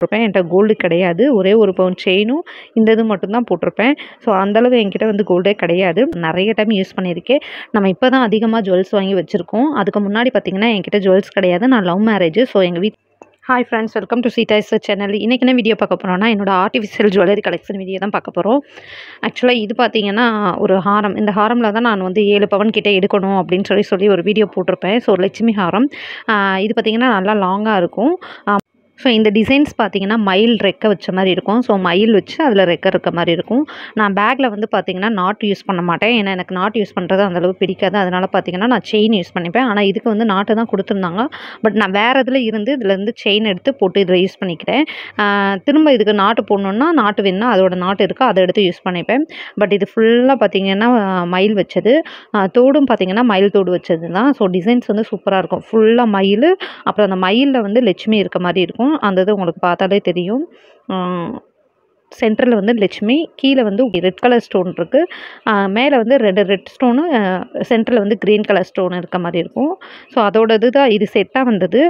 போட்டிருப்பேன் என்கிட்ட கோல்டு கிடையாது ஒரே ஒரு பவுன் செயினும் இந்த இது மட்டும்தான் போட்டிருப்பேன் ஸோ அந்தளவு என்கிட்ட வந்து கோல்டே கிடையாது நிறைய டைம் யூஸ் பண்ணியிருக்கேன் நம்ம இப்போ தான் அதிகமாக ஜுவல்ஸ் வாங்கி வச்சுருக்கோம் அதுக்கு முன்னாடி பார்த்திங்கன்னா என்கிட்ட ஜுவல்ஸ் கிடையாது நான் லவ் மேரேஜ் ஸோ எங்கள் வீட் hi friends welcome to Seetha's channel இன்றைக்கி என்ன வீடியோ பார்க்க போகிறோம்னா என்னோட ஆர்டிஃபிஷியல் ஜுவல்லரி கலெக்ஷன் வீடியோ தான் பார்க்க போகிறோம் ஆக்சுவலாக இது பார்த்திங்கன்னா ஒரு ஹாரம் இந்த ஹாரமில் தான் நான் வந்து ஏழு பவன் கிட்டே எடுக்கணும் அப்படின்னு சொல்லி சொல்லி ஒரு வீடியோ போட்டிருப்பேன் ஸோ லட்சுமி ஹாரம் இது பார்த்திங்கன்னா நல்லா லாங்காக இருக்கும் ஸோ இந்த டிசைன்ஸ் பார்த்தீங்கன்னா மயில் ரெக்க வச்ச மாதிரி இருக்கும் ஸோ மயில் வச்சு அதில் ரெக்க இருக்க மாதிரி இருக்கும் நான் பேக்கில் வந்து பார்த்திங்கன்னா நாட் யூஸ் பண்ண மாட்டேன் ஏன்னா எனக்கு நாட் யூஸ் பண்ணுறது அந்தளவு பிடிக்காது அதனால் பார்த்திங்கன்னா நான் செயின் யூஸ் பண்ணிப்பேன் ஆனால் இதுக்கு வந்து நாட்டு தான் கொடுத்துருந்தாங்க பட் நான் வேறு இதில் இருந்து இருந்து செயின் எடுத்து போட்டு இதில் யூஸ் பண்ணிக்கிறேன் திரும்ப இதுக்கு நாட்டு போடணுன்னா நாட்டு வேணும்னா அதோட நாட்டு இருக்குது அதை எடுத்து யூஸ் பண்ணிப்பேன் பட் இது ஃபுல்லாக பார்த்திங்கன்னா மயில் வச்சது தோடும் பார்த்திங்கன்னா மயில் தோடு வச்சது தான் ஸோ டிசைன்ஸ் வந்து சூப்பராக இருக்கும் ஃபுல்லாக மயில் அப்புறம் அந்த மயிலில் வந்து லட்சுமி இருக்க மாதிரி இருக்கும் இருக்கும் அந்த இது உங்களுக்கு பார்த்தாலே தெரியும் சென்டரில் வந்து லட்சுமி கீழே வந்து ரெட் கலர் ஸ்டோன் இருக்குது மேலே வந்து ரெண்டு ரெட் ஸ்டோனு சென்டரில் வந்து க்ரீன் கலர் ஸ்டோன் இருக்க மாதிரி இருக்கும் ஸோ அதோட இது தான் இது செட்டாக வந்தது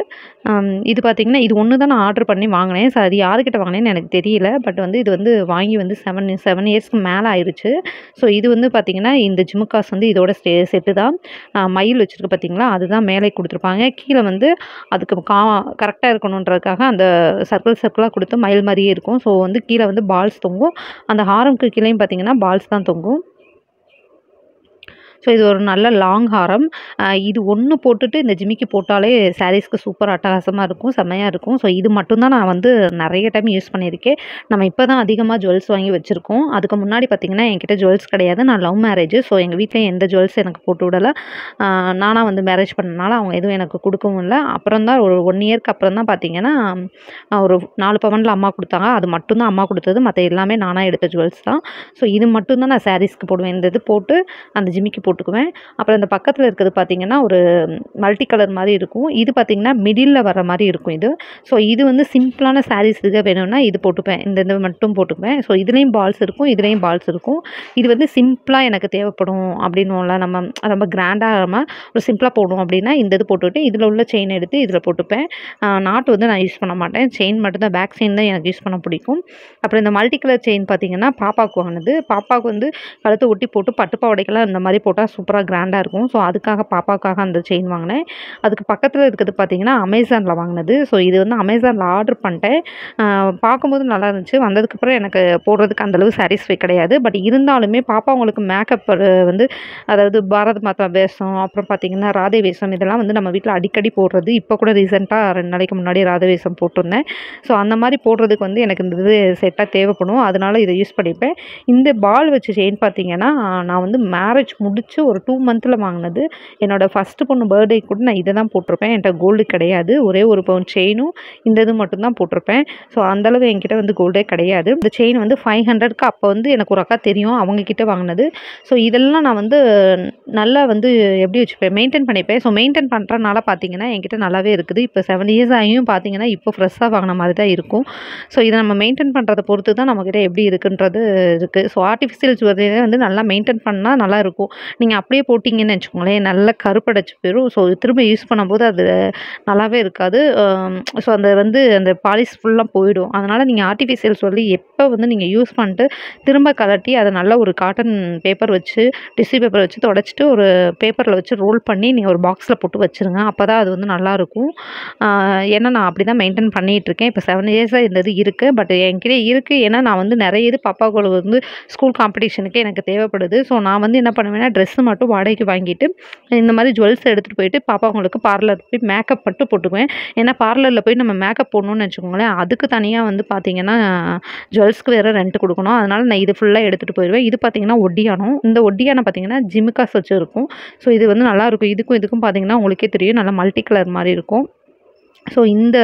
இது பார்த்திங்கன்னா இது ஒன்று தான் நான் ஆர்டர் பண்ணி வாங்கினேன் ஸோ அது யாருக்கிட்ட வாங்கினேன்னு எனக்கு தெரியல பட் வந்து இது வந்து வாங்கி வந்து செவன் செவன் இயர்ஸ்க்கு மேலே ஆயிடுச்சு ஸோ இது வந்து பார்த்திங்கன்னா இந்த ஜிமுக்காஸ் வந்து இதோட ஸ்டே செட்டு தான் மயில் வச்சுருக்கு பார்த்திங்களா அதுதான் மேலே கொடுத்துருப்பாங்க கீழே வந்து அதுக்கு கா கரெக்டாக இருக்கணுன்றதுக்காக அந்த சர்க்கிள் சர்க்கிளாக கொடுத்து மயில் மாதிரியே இருக்கும் ஸோ வந்து கீழே வந்து பால்ஸ் தொங்கும் அந்த ஹாரம்க்கு கீழேயும் பார்த்தீங்கன்னா பால்ஸ் தான் தொங்கும் ஸோ இது ஒரு நல்ல லாங் ஹாரம் இது ஒன்று போட்டுட்டு இந்த ஜிமிக்கு போட்டாலே சாரீஸ்க்கு சூப்பர் அட்டகாசமாக இருக்கும் செம்மையாக இருக்கும் ஸோ இது மட்டும்தான் நான் வந்து நிறைய டைம் யூஸ் பண்ணியிருக்கேன் நம்ம இப்போ தான் அதிகமாக ஜுவல்ஸ் வாங்கி வச்சுருக்கோம் அதுக்கு முன்னாடி பார்த்திங்கன்னா என்கிட்ட ஜுவல்ஸ் கிடையாது நான் லவ் மேரேஜ் ஸோ எங்கள் வீட்டில் எந்த ஜுவல்ஸ் எனக்கு போட்டு விடலை நானாக வந்து மேரேஜ் பண்ணனால அவங்க எதுவும் எனக்கு கொடுக்கவும் இல்லை அப்புறம் தான் ஒரு ஒன் இயர்க்கு அப்புறம் தான் பார்த்திங்கன்னா ஒரு நாலு பவனில் அம்மா கொடுத்தாங்க அது மட்டும்தான் அம்மா கொடுத்தது மற்ற எல்லாமே நானாக எடுத்த ஜுவல்ஸ் தான் ஸோ இது மட்டும்தான் நான் சாரீஸ்க்கு போடுவேன் இந்த இது போட்டு அந்த ஜிமிக்கு போட்டு போட்டுக்குவேன் அப்புறம் இந்த பக்கத்தில் இருக்கிறது பார்த்திங்கன்னா ஒரு மல்டி கலர் மாதிரி இருக்கும் இது பார்த்திங்கன்னா மிடிலில் வர மாதிரி இருக்கும் இது ஸோ இது வந்து சிம்பிளான சாரீஸ் இதுக்கு வேணும்னா இது போட்டுப்பேன் இந்த இது மட்டும் போட்டுக்குவேன் ஸோ இதுலேயும் பால்ஸ் இருக்கும் இதுலேயும் பால்ஸ் இருக்கும் இது வந்து சிம்பிளாக எனக்கு தேவைப்படும் அப்படின்னு நம்ம ரொம்ப கிராண்டாக நம்ம ஒரு சிம்பிளாக போடணும் அப்படின்னா இந்த இது போட்டுவிட்டு இதில் உள்ள செயின் எடுத்து இதில் போட்டுப்பேன் நாட்டு வந்து நான் யூஸ் பண்ண மாட்டேன் செயின் மட்டும்தான் பேக் செயின் தான் எனக்கு யூஸ் பண்ண பிடிக்கும் அப்புறம் இந்த மல்டி கலர் செயின் பார்த்திங்கன்னா பாப்பாவுக்கு வாங்கினது பாப்பாவுக்கு வந்து கழுத்தை ஒட்டி போட்டு பட்டு பாவடைக்கெல்லாம் இந்த மாதிரி போட்டு போட்டால் சூப்பராக கிராண்டாக இருக்கும் ஸோ அதுக்காக பாப்பாவுக்காக அந்த செயின் வாங்கினேன் அதுக்கு பக்கத்தில் இருக்கிறது பார்த்திங்கன்னா அமேசானில் வாங்கினது ஸோ இது வந்து அமேசானில் ஆர்டர் பண்ணிட்டேன் பார்க்கும்போது நல்லா இருந்துச்சு வந்ததுக்கப்புறம் எனக்கு போடுறதுக்கு அந்தளவு சாட்டிஸ்ஃபை கிடையாது பட் இருந்தாலுமே பாப்பா மேக்கப் வந்து அதாவது பாரத மாதா வேஷம் அப்புறம் பார்த்திங்கன்னா ராதே வேஷம் இதெல்லாம் வந்து நம்ம வீட்டில் அடிக்கடி போடுறது இப்போ கூட ரீசெண்டாக ரெண்டு நாளைக்கு முன்னாடி ராதே வேஷம் போட்டிருந்தேன் ஸோ அந்த மாதிரி போடுறதுக்கு வந்து எனக்கு இந்த இது செட்டாக தேவைப்படும் அதனால் இதை யூஸ் பண்ணிப்பேன் இந்த பால் வச்சு செயின் பார்த்திங்கன்னா நான் வந்து மேரேஜ் முடிச்சு வச்சு ஒரு டூ மந்தில் வாங்கினது என்னோடய ஃபஸ்ட்டு பொண்ணு பர்த்டே கூட நான் இதை தான் போட்டிருப்பேன் என்கிட்ட கோல்டு கிடையாது ஒரே ஒரு பவுன் செயினும் இந்த இது மட்டும்தான் போட்டிருப்பேன் ஸோ அந்தளவு என்கிட்ட வந்து கோல்டே கிடையாது இந்த செயின் வந்து ஃபைவ் ஹண்ட்ரட்க்கு அப்போ வந்து எனக்கு ஒரு அக்கா தெரியும் அவங்கக்கிட்ட வாங்கினது ஸோ இதெல்லாம் நான் வந்து நல்லா வந்து எப்படி வச்சுப்பேன் மெயின்டைன் பண்ணிப்பேன் ஸோ மெயின்டைன் பண்ணுறனால பார்த்தீங்கன்னா என்கிட்ட நல்லாவே இருக்குது இப்போ செவன் இயர்ஸ் ஆகியும் பார்த்தீங்கன்னா இப்போ ஃப்ரெஷ்ஷாக வாங்கின மாதிரி தான் இருக்கும் ஸோ இதை நம்ம மெயின்டைன் பண்ணுறதை பொறுத்து தான் நம்மக்கிட்ட எப்படி இருக்குன்றது இருக்குது ஸோ ஆர்டிஃபிஷியல் ஜுவல்லரியை வந்து நல்லா மெயின்டைன் பண்ணால் நல்லா இருக்கும் நீங்கள் அப்படியே போட்டிங்கன்னு வச்சுக்கோங்களேன் நல்லா கருப்படைச்சு போயிடும் ஸோ திரும்ப யூஸ் பண்ணும்போது அது நல்லாவே இருக்காது ஸோ அந்த வந்து அந்த பாலிஷ் ஃபுல்லாக போயிடும் அதனால் நீங்கள் ஆர்டிஃபிஷியல் சொல்லி எப்போ வந்து நீங்கள் யூஸ் பண்ணிட்டு திரும்ப கலட்டி அதை நல்ல ஒரு காட்டன் பேப்பர் வச்சு டிஷ்யூ பேப்பர் வச்சு தொடச்சிட்டு ஒரு பேப்பரில் வச்சு ரோல் பண்ணி நீங்கள் ஒரு பாக்ஸில் போட்டு வச்சுருங்க அப்போ தான் அது வந்து நல்லாயிருக்கும் ஏன்னா நான் அப்படி தான் மெயின்டைன் பண்ணிகிட்ருக்கேன் இப்போ செவன் இயர்ஸாக இந்த இது இருக்குது பட் என்கிட்ட இருக்குது ஏன்னா நான் வந்து நிறைய இது பாப்பாக்கள் வந்து ஸ்கூல் காம்படிஷனுக்கு எனக்கு தேவைப்படுது ஸோ நான் வந்து என்ன பண்ணுவேன்னா ட்ரெஸ் ட்ரெஸ்ஸு மட்டும் வாடகைக்கு வாங்கிட்டு இந்த மாதிரி ஜுவல்ஸ் எடுத்துகிட்டு போயிட்டு பாப்பாங்களுக்கு பார்லர் போய் மேக்கப் மட்டும் போட்டுக்குவேன் ஏன்னா பார்லரில் போய் நம்ம மேக்கப் போடணும்னு வச்சுக்கோங்களேன் அதுக்கு தனியாக வந்து பார்த்திங்கன்னா ஜுவல்ஸ்க்கு வேறு ரெண்ட் கொடுக்கணும் அதனால் நான் இது ஃபுல்லாக எடுத்துகிட்டு போயிடுவேன் இது பார்த்திங்கன்னா ஒட்டியானம் இந்த ஒட்டியானம் பார்த்திங்கன்னா ஜிமிக்காஸ் வச்சு இருக்கும் ஸோ இது வந்து நல்லாயிருக்கும் இதுக்கும் இதுக்கும் பார்த்திங்கன்னா உங்களுக்கே தெரியும் நல்லா மல்டி கலர் மாதிரி இருக்கும் ஸோ இந்த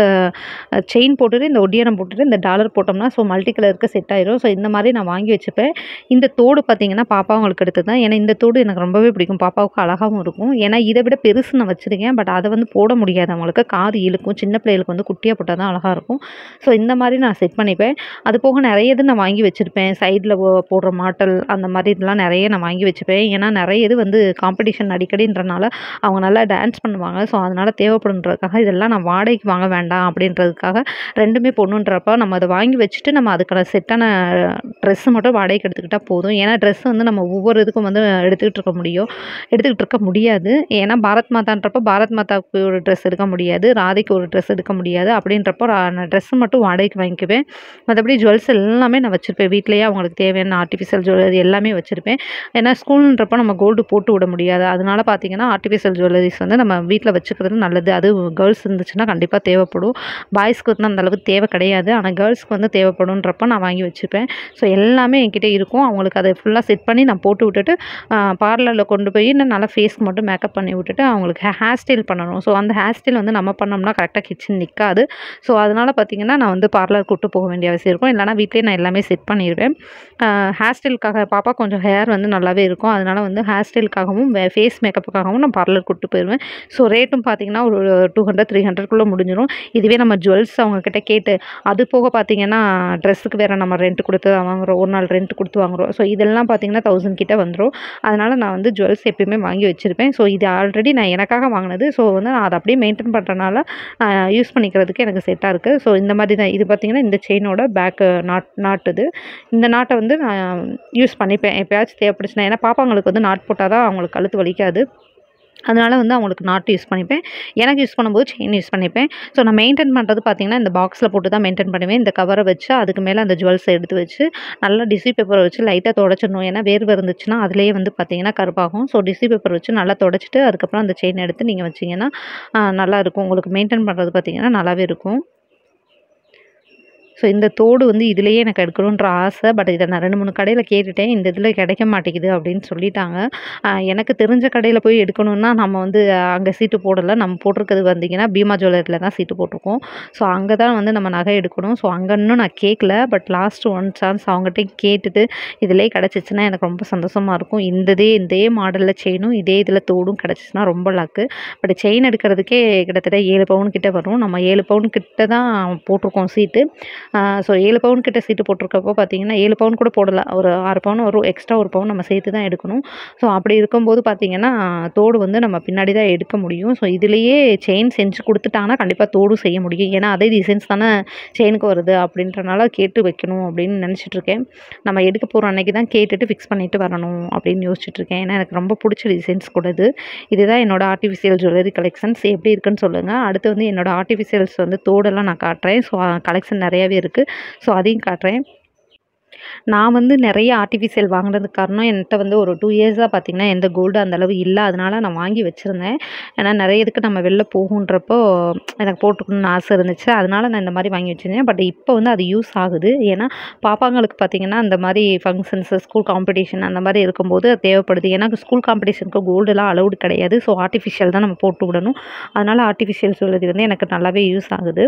செயின் போட்டுட்டு இந்த ஒடியானம் போட்டுட்டு இந்த டாலர் போட்டோம்னா ஸோ மல்டி கலருக்கு செட் ஆயிரும் ஸோ இந்த மாதிரி நான் வாங்கி வச்சுப்பேன் இந்த தோடு பார்த்திங்கன்னா பாப்பா அவங்களுக்கு எடுத்து தான் ஏன்னா இந்த தோடு எனக்கு ரொம்பவே பிடிக்கும் பாப்பாவுக்கு அழகாகவும் இருக்கும் ஏன்னா இதை விட பெருசு நான் வச்சுருக்கேன் பட் அதை வந்து போட முடியாது அவங்களுக்கு காது இழுக்கும் சின்ன பிள்ளைகளுக்கு வந்து குட்டியாக போட்டால் தான் அழகாக இருக்கும் ஸோ இந்த மாதிரி நான் செட் பண்ணிப்பேன் அது போக நிறைய இது நான் வாங்கி வச்சுருப்பேன் சைடில் போடுற மாட்டல் அந்த மாதிரி இதெல்லாம் நிறைய நான் வாங்கி வச்சுப்பேன் ஏன்னா நிறைய இது வந்து காம்படிஷன் அடிக்கடின்றனால அவங்க நல்லா டான்ஸ் பண்ணுவாங்க ஸோ அதனால் தேவைப்படுன்றதுக்காக இதெல்லாம் நான் வாடகை வாடகைக்கு வாங்க வேண்டாம் அப்படின்றதுக்காக ரெண்டுமே பொண்ணுன்றப்ப நம்ம அதை வாங்கி வச்சுட்டு நம்ம அதுக்கான செட்டான ட்ரெஸ்ஸு மட்டும் வாடகைக்கு எடுத்துக்கிட்டால் போதும் ஏன்னா ட்ரெஸ் வந்து நம்ம ஒவ்வொரு இதுக்கும் வந்து எடுத்துக்கிட்டு இருக்க முடியும் எடுத்துக்கிட்டு இருக்க முடியாது ஏன்னா பாரத் மாதான்றப்போ பாரத் மாதாவுக்கு ஒரு ட்ரெஸ் எடுக்க முடியாது ராதைக்கு ஒரு ட்ரெஸ் எடுக்க முடியாது அப்படின்றப்போ நான் ட்ரெஸ்ஸு மட்டும் வாடகைக்கு வாங்கிக்குவேன் மற்றபடி ஜுவல்ஸ் எல்லாமே நான் வச்சுருப்பேன் வீட்லேயே அவங்களுக்கு தேவையான ஆர்டிஃபிஷியல் ஜுவல்லரி எல்லாமே வச்சுருப்பேன் ஏன்னா ஸ்கூலுன்றப்போ நம்ம கோல்டு போட்டு விட முடியாது அதனால் பார்த்தீங்கன்னா ஆர்டிஃபிஷியல் ஜுவல்லரிஸ் வந்து நம்ம வீட்டில் வச்சுக்கிறது நல்லது அது கேர்ள்ஸ் இருந்துச்சுன்னா கண்டிப்பாக கண்டிப்பாக தேவைப்படும் பாய்ஸ்க்கு வந்து அந்தளவுக்கு தேவை கிடையாது ஆனால் கேர்ள்ஸ்க்கு வந்து தேவைப்படும்ன்றப்ப நான் வாங்கி வச்சுப்பேன் ஸோ எல்லாமே என்கிட்ட இருக்கும் அவங்களுக்கு அதை ஃபுல்லாக செட் பண்ணி நான் போட்டு விட்டுட்டு பார்லரில் கொண்டு போய் நான் நல்லா ஃபேஸ்க்கு மட்டும் மேக்கப் பண்ணி விட்டுட்டு அவங்களுக்கு ஹேர் ஸ்டைல் பண்ணணும் ஸோ அந்த ஹேர் ஸ்டைல் வந்து நம்ம பண்ணோம்னா கரெக்டாக கிச்சன் நிற்காது ஸோ அதனால் பார்த்திங்கன்னா நான் வந்து பார்லர் கூட்டு போக வேண்டிய அவசியம் இருக்கும் இல்லைனா வீட்லேயே நான் எல்லாமே செட் பண்ணிடுவேன் ஹேர் ஸ்டைலுக்காக பாப்பா கொஞ்சம் ஹேர் வந்து நல்லாவே இருக்கும் அதனால் வந்து ஹேர் ஸ்டைலுக்காகவும் ஃபேஸ் மேக்கப்புக்காகவும் நான் பார்லர் கூட்டு போயிடுவேன் ஸோ ரேட்டும் பார்த்திங்கன்னா ஒரு டூ ஹண்ட்ரட் த்ரீ ஹண்ட்ரட்குள்ளே எவ்வளோ முடிஞ்சிடும் இதுவே நம்ம ஜுவல்ஸ் அவங்கக்கிட்ட கேட்டு அது போக பார்த்தீங்கன்னா ட்ரெஸ்ஸுக்கு வேறு நம்ம ரெண்ட் கொடுத்து வாங்குகிறோம் ஒரு நாள் ரெண்ட் கொடுத்து வாங்குகிறோம் ஸோ இதெல்லாம் பார்த்திங்கன்னா தௌசண்ட் கிட்டே வந்துடும் அதனால் நான் வந்து ஜுவல்ஸ் எப்பயுமே வாங்கி வச்சுருப்பேன் ஸோ இது ஆல்ரெடி நான் எனக்காக வாங்கினது ஸோ வந்து நான் அதை அப்படியே மெயின்டைன் பண்ணுறனால யூஸ் பண்ணிக்கிறதுக்கு எனக்கு செட்டாக இருக்குது ஸோ இந்த மாதிரி தான் இது பார்த்திங்கன்னா இந்த செயினோட பேக்கு நாட் நாட்டுது இந்த நாட்டை வந்து நான் யூஸ் பண்ணிப்பேன் எப்போயாச்சும் தேவைப்படுச்சுன்னா ஏன்னா பாப்பாங்களுக்கு வந்து நாட் போட்டால் தான் அவங்களுக்கு கழுத்து வலிக்காது அதனால் வந்து அவங்களுக்கு நாட் யூஸ் பண்ணிப்பேன் எனக்கு யூஸ் பண்ணும்போது செயின் யூஸ் பண்ணிப்பேன் ஸோ நான் மெயின்டைன் பண்ணுறது பார்த்திங்கன்னா இந்த பாக்ஸில் போட்டு தான் மெயின்டைன் பண்ணுவேன் இந்த கவரை வச்சு அதுக்கு மேலே அந்த ஜுவல்ஸை எடுத்து வச்சு நல்லா டிசி பேப்பரை வச்சு லைட்டாக தொடச்சிடணும் ஏன்னா வேர்வை இருந்துச்சுன்னா அதுலேயே வந்து பார்த்திங்கன்னா கருப்பாகும் ஸோ டிசி பேப்பர் வச்சு நல்லா தொடச்சிட்டு அதுக்கப்புறம் அந்த செயின் எடுத்து நீங்கள் வச்சிங்கன்னா நல்லாயிருக்கும் உங்களுக்கு மெயின்டைன் பண்ணுறது பார்த்திங்கன்னா நல்லாவே இருக்கும் ஸோ இந்த தோடு வந்து இதுலேயே எனக்கு எடுக்கணுன்ற ஆசை பட் இதை நான் ரெண்டு மூணு கடையில் கேட்டுட்டேன் இந்த இதில் கிடைக்க மாட்டேங்குது அப்படின்னு சொல்லிட்டாங்க எனக்கு தெரிஞ்ச கடையில் போய் எடுக்கணுன்னா நம்ம வந்து அங்கே சீட்டு போடலை நம்ம போட்டிருக்கிறது வந்தீங்கன்னா பீமா ஜுவல்லரியில் தான் சீட்டு போட்டிருக்கோம் ஸோ அங்கே தான் வந்து நம்ம நகை எடுக்கணும் ஸோ அங்கே இன்னும் நான் கேட்கல பட் லாஸ்ட் ஒன் சான்ஸ் அவங்ககிட்டையும் கேட்டுட்டு இதிலே கிடச்சிச்சின்னா எனக்கு ரொம்ப சந்தோஷமாக இருக்கும் இந்ததே இதே மாடலில் செயினும் இதே இதில் தோடும் கிடச்சிச்சின்னா ரொம்ப லக்கு பட் செயின் எடுக்கிறதுக்கே கிட்டத்தட்ட ஏழு பவுன் கிட்டே வரும் நம்ம ஏழு பவுன் கிட்ட தான் போட்டிருக்கோம் சீட்டு ஸோ ஏழு பவுன் கிட்ட சீட்டு போட்டிருக்கப்போ பார்த்தீங்கன்னா ஏழு பவுன் கூட போடலாம் ஒரு ஆறு பவுன் ஒரு எக்ஸ்ட்ரா ஒரு பவுன் நம்ம சேர்த்து தான் எடுக்கணும் ஸோ அப்படி இருக்கும்போது பார்த்தீங்கன்னா தோடு வந்து நம்ம பின்னாடி தான் எடுக்க முடியும் ஸோ இதுலேயே செயின் செஞ்சு கொடுத்துட்டாங்கன்னா கண்டிப்பாக தோடும் செய்ய முடியும் ஏன்னா அதே டிசைன்ஸ் தானே செயினுக்கு வருது அப்படின்றனால கேட்டு வைக்கணும் அப்படின்னு நினச்சிட்ருக்கேன் நம்ம எடுக்க போகிற அன்னைக்கு தான் கேட்டுட்டு ஃபிக்ஸ் பண்ணிவிட்டு வரணும் அப்படின்னு யோசிச்சுட்ருக்கேன் ஏன்னா எனக்கு ரொம்ப பிடிச்ச டிசைன்ஸ் கூட இது இதுதான் என்னோடய ஆர்டிஃபிஷியல் ஜுவல்லரி கலெக்ஷன்ஸ் எப்படி இருக்குன்னு சொல்லுங்கள் அடுத்து வந்து என்னோடய ஆர்டிஃபிஷியல்ஸ் வந்து தோடெல்லாம் நான் காட்டுறேன் ஸோ கலெக்ஷன் நிறையாவே இருக்குது ஸோ அதையும் காட்டுறேன் நான் வந்து நிறைய ஆர்டிஃபிஷியல் வாங்கினதுக்கு காரணம் என்கிட்ட வந்து ஒரு டூ இயர்ஸாக பார்த்திங்கன்னா எந்த கோல்டு அந்தளவு இல்லை அதனால் நான் வாங்கி வச்சுருந்தேன் ஏன்னா நிறைய இதுக்கு நம்ம வெளில போகுன்றப்போ எனக்கு போட்டுக்கணும்னு ஆசை இருந்துச்சு அதனால் நான் இந்த மாதிரி வாங்கி வச்சுருந்தேன் பட் இப்போ வந்து அது யூஸ் ஆகுது ஏன்னா பாப்பாங்களுக்கு பார்த்திங்கன்னா அந்த மாதிரி ஃபங்க்ஷன்ஸு ஸ்கூல் காம்படிஷன் அந்த மாதிரி இருக்கும்போது தேவைப்படுது ஏன்னா ஸ்கூல் காம்படிஷனுக்கு கோல்டுலாம் அலௌடு கிடையாது ஸோ ஆர்டிஃபிஷியல் தான் நம்ம போட்டு விடணும் அதனால் ஆர்டிஃபிஷியல் ஜுவல்லரி வந்து எனக்கு நல்லாவே யூஸ் ஆகுது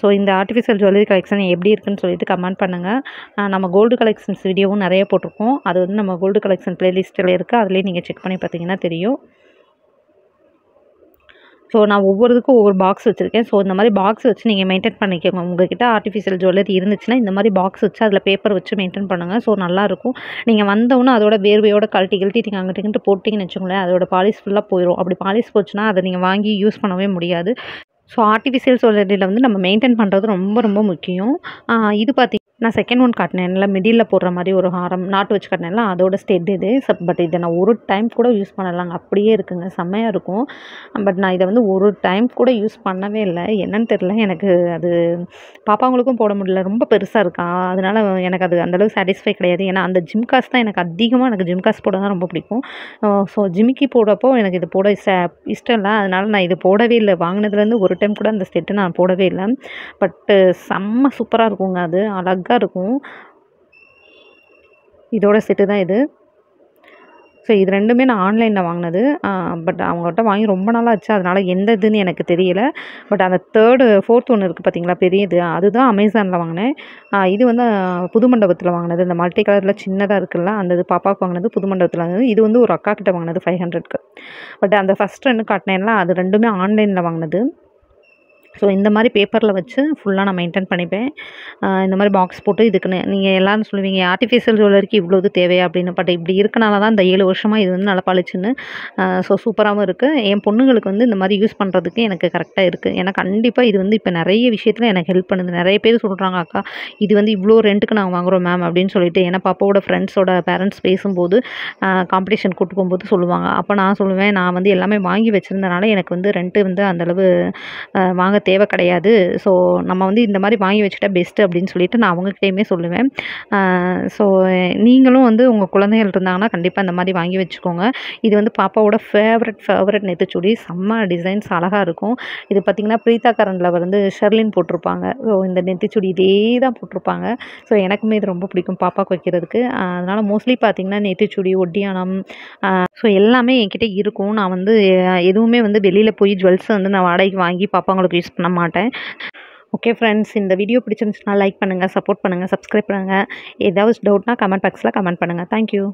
ஸோ இந்த ஆர்டிஃபிஷியல் ஜுவல்லரி கலெக்ஷன் எப்படி இருக்குன்னு சொல்லிட்டு கமெண்ட் பண்ணுங்கள் நம்ம நம்ம கோல்டு கலெக்ஷன்ஸ் வீடியோவும் நிறைய போட்டிருக்கோம் அது வந்து நம்ம கோல்டு கலெக்ஷன் ப்ளேலிஸ்ட்டில் இருக்குது அதுலேயே நீங்கள் செக் பண்ணி பார்த்தீங்கன்னா தெரியும் ஸோ நான் ஒவ்வொருத்துக்கும் ஒவ்வொரு பாக்ஸ் வச்சுருக்கேன் ஸோ இந்த மாதிரி பாக்ஸ் வச்சு நீங்கள் மெயின்டைன் பண்ணிக்கோங்க உங்கள்கிட்ட ஆர்டிஃபிஷியல் ஜுவல்லரி இருந்துச்சுன்னா இந்த மாதிரி பாக்ஸ் வச்சு அதில் பேப்பர் வச்சு மெயின்டைன் பண்ணுங்கள் ஸோ நல்லாயிருக்கும் நீங்கள் வந்தவொன்னே அதோட வேர்வையோட கழட்டி கழட்டி நீங்கள் அங்கிட்டு போட்டிங்கன்னு வச்சுக்கோங்களேன் அதோட பாலிஸ் ஃபுல்லாக போயிடும் அப்படி பாலிஸ் போச்சுன்னா அதை நீங்கள் வாங்கி யூஸ் பண்ணவே முடியாது ஸோ ஆர்டிஃபிஷியல் சோலரில் வந்து நம்ம மெயின்டைன் பண்ணுறது ரொம்ப ரொம்ப முக்கியம் இது பார்த்திங்க நான் செகண்ட் ஒன் காட்டினேன்ல மிடில் போடுற மாதிரி ஒரு ஹாரம் நாட்டு வச்சு காட்டினா அதோட ஸ்டெட் இது பட் இதை நான் ஒரு டைம் கூட யூஸ் பண்ணலாங்க அப்படியே இருக்குங்க செம்மையாக இருக்கும் பட் நான் இதை வந்து ஒரு டைம் கூட யூஸ் பண்ணவே இல்லை என்னன்னு தெரில எனக்கு அது பாப்பாங்களுக்கும் போட முடியல ரொம்ப பெருசாக இருக்கா அதனால் எனக்கு அது அந்தளவுக்கு சாட்டிஸ்ஃபை கிடையாது ஏன்னா அந்த ஜிம் காஸ் தான் எனக்கு அதிகமாக எனக்கு ஜிம் காஸ் போட தான் ரொம்ப பிடிக்கும் ஸோ ஜிமிக்கி போடுறப்போ எனக்கு இது போட இஷ்டம் இல்லை அதனால் நான் இது போடவே இல்லை வாங்கினதுலேருந்து ஒரு ஒரு டைம் கூட அந்த செட்டு நான் போடவே இல்லை பட்டு செம்ம சூப்பராக இருக்குங்க அது அழகாக இருக்கும் இதோட செட்டு தான் இது ஸோ இது ரெண்டுமே நான் ஆன்லைனில் வாங்கினது பட் அவங்ககிட்ட வாங்கி ரொம்ப நாளாச்சு அதனால் எந்த இதுன்னு எனக்கு தெரியல பட் அந்த தேர்டு ஃபோர்த் ஒன்று இருக்குது பார்த்தீங்களா பெரியது அதுதான் அமேசானில் வாங்கினேன் இது வந்து புது மண்டபத்தில் வாங்கினது இந்த மல்டி கலரில் சின்னதாக இருக்குல்ல அந்த இது பாப்பாவுக்கு வாங்கினது புது மண்டபத்தில் வாங்கினது இது வந்து ஒரு அக்கா கிட்ட வாங்கினது ஃபைவ் ஹண்ட்ரட்க்கு பட் அந்த ஃபஸ்ட் ரெண்டு காட்டினேன்ல அது ரெண்டுமே ஆன்லைனில் வாங்கினது ஸோ இந்த மாதிரி பேப்பரில் வச்சு ஃபுல்லாக நான் மெயின்டைன் பண்ணிப்பேன் இந்த மாதிரி பாக்ஸ் போட்டு இதுக்குன்னு நீங்கள் எல்லோரும் சொல்லுவீங்க ஆர்டிஃபிஷியல் ஜுவல்லரிக்கு இது தேவையா அப்படின்னு பட் இப்படி இருக்கனால தான் இந்த ஏழு வருஷமாக இது வந்து நல்லா பழிச்சுன்னு ஸோ சூப்பராகவும் இருக்குது என் பொண்ணுங்களுக்கு வந்து இந்த மாதிரி யூஸ் பண்ணுறதுக்கு எனக்கு கரெக்டாக இருக்குது ஏன்னா கண்டிப்பாக இது வந்து இப்போ நிறைய விஷயத்தில் எனக்கு ஹெல்ப் பண்ணுது நிறைய பேர் சொல்கிறாங்க அக்கா இது வந்து இவ்வளோ ரெண்ட்டுக்கு நாங்கள் வாங்குகிறோம் மேம் அப்படின்னு சொல்லிட்டு ஏன்னா பாப்பாவோட ஃப்ரெண்ட்ஸோட பேரண்ட்ஸ் பேசும்போது காம்படிஷன் கூட்டு போகும்போது சொல்லுவாங்க அப்போ நான் சொல்லுவேன் நான் வந்து எல்லாமே வாங்கி வச்சுருந்தனால எனக்கு வந்து ரெண்ட்டு வந்து அந்தளவு வாங்க தேவை கிடையாது ஸோ நம்ம வந்து இந்த மாதிரி வாங்கி வச்சுட்டா பெஸ்ட்டு அப்படின்னு சொல்லிட்டு நான் அவங்கக்கிட்டையுமே சொல்லுவேன் ஸோ நீங்களும் வந்து உங்கள் குழந்தைகள் இருந்தாங்கன்னா கண்டிப்பாக இந்த மாதிரி வாங்கி வச்சுக்கோங்க இது வந்து பாப்பாவோட ஃபேவரட் ஃபேவரட் நெத்துச்சுடி செம்ம டிசைன்ஸ் அழகாக இருக்கும் இது பார்த்திங்கன்னா பிரீதா கரண்டில் வந்து ஷெர்லின் போட்டிருப்பாங்க ஸோ இந்த நெத்திச்சுடி இதே தான் போட்டிருப்பாங்க ஸோ எனக்குமே இது ரொம்ப பிடிக்கும் பாப்பா வைக்கிறதுக்கு அதனால் மோஸ்ட்லி பார்த்திங்கன்னா நெத்திச்சுடி ஒட்டியானம் ஸோ எல்லாமே என்கிட்ட இருக்கும் நான் வந்து எதுவுமே வந்து வெளியில் போய் ஜுவல்ஸ் வந்து நான் வாடகைக்கு வாங்கி பாப்பாங்களுக்கு யூஸ் பண்ண மாட்டேன் ஓகே ஃப்ரெண்ட்ஸ் இந்த வீடியோ பிடிச்சிருந்துச்சுன்னா லைக் பண்ணுங்கள் சப்போர்ட் பண்ணுங்கள் சப்ஸ்கிரைப் பண்ணுங்கள் ஏதாவது டவுட்னா கமெண்ட் பாக்ஸில் கமெண்ட் பண்ணுங்கள் தேங்க்யூ